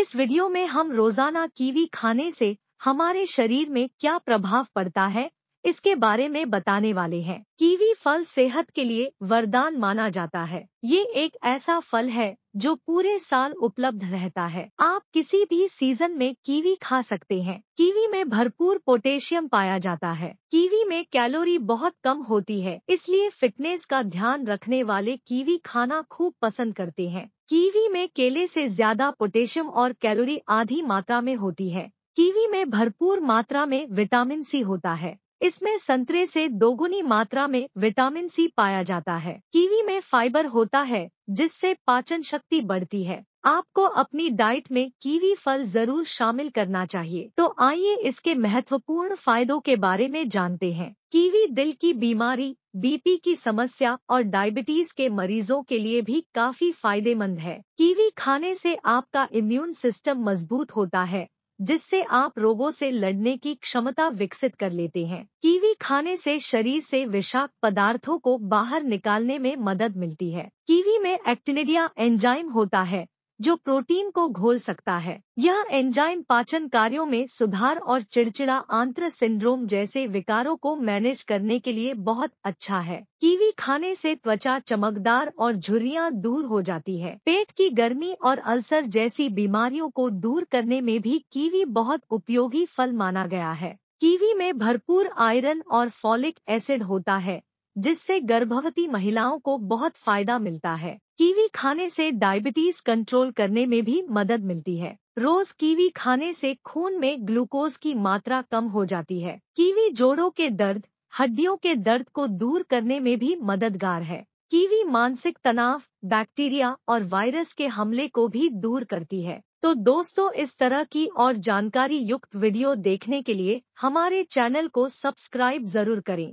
इस वीडियो में हम रोजाना कीवी खाने से हमारे शरीर में क्या प्रभाव पड़ता है इसके बारे में बताने वाले हैं कीवी फल सेहत के लिए वरदान माना जाता है ये एक ऐसा फल है जो पूरे साल उपलब्ध रहता है आप किसी भी सीजन में कीवी खा सकते हैं कीवी में भरपूर पोटेशियम पाया जाता है कीवी में कैलोरी बहुत कम होती है इसलिए फिटनेस का ध्यान रखने वाले कीवी खाना खूब पसंद करते हैं कीवी में केले से ज्यादा पोटेशियम और कैलोरी आधी मात्रा में होती है कीवी में भरपूर मात्रा में विटामिन सी होता है इसमें संतरे से दोगुनी मात्रा में विटामिन सी पाया जाता है कीवी में फाइबर होता है जिससे पाचन शक्ति बढ़ती है आपको अपनी डाइट में कीवी फल जरूर शामिल करना चाहिए तो आइए इसके महत्वपूर्ण फायदों के बारे में जानते हैं कीवी दिल की बीमारी बीपी की समस्या और डायबिटीज के मरीजों के लिए भी काफी फायदेमंद है कीवी खाने से आपका इम्यून सिस्टम मजबूत होता है जिससे आप रोगों से लड़ने की क्षमता विकसित कर लेते हैं कीवी खाने से शरीर से विषाक्त पदार्थों को बाहर निकालने में मदद मिलती है कीवी में एक्टिनिडिया एंजाइम होता है जो प्रोटीन को घोल सकता है यह एंजाइम पाचन कार्यों में सुधार और चिड़चिड़ा आंत्र सिंड्रोम जैसे विकारों को मैनेज करने के लिए बहुत अच्छा है कीवी खाने से त्वचा चमकदार और झुरिया दूर हो जाती है पेट की गर्मी और अल्सर जैसी बीमारियों को दूर करने में भी कीवी बहुत उपयोगी फल माना गया है कीवी में भरपूर आयरन और फॉलिक एसिड होता है जिससे गर्भवती महिलाओं को बहुत फायदा मिलता है कीवी खाने से डायबिटीज कंट्रोल करने में भी मदद मिलती है रोज कीवी खाने से खून में ग्लूकोज की मात्रा कम हो जाती है कीवी जोड़ों के दर्द हड्डियों के दर्द को दूर करने में भी मददगार है कीवी मानसिक तनाव बैक्टीरिया और वायरस के हमले को भी दूर करती है तो दोस्तों इस तरह की और जानकारी युक्त वीडियो देखने के लिए हमारे चैनल को सब्सक्राइब जरूर करें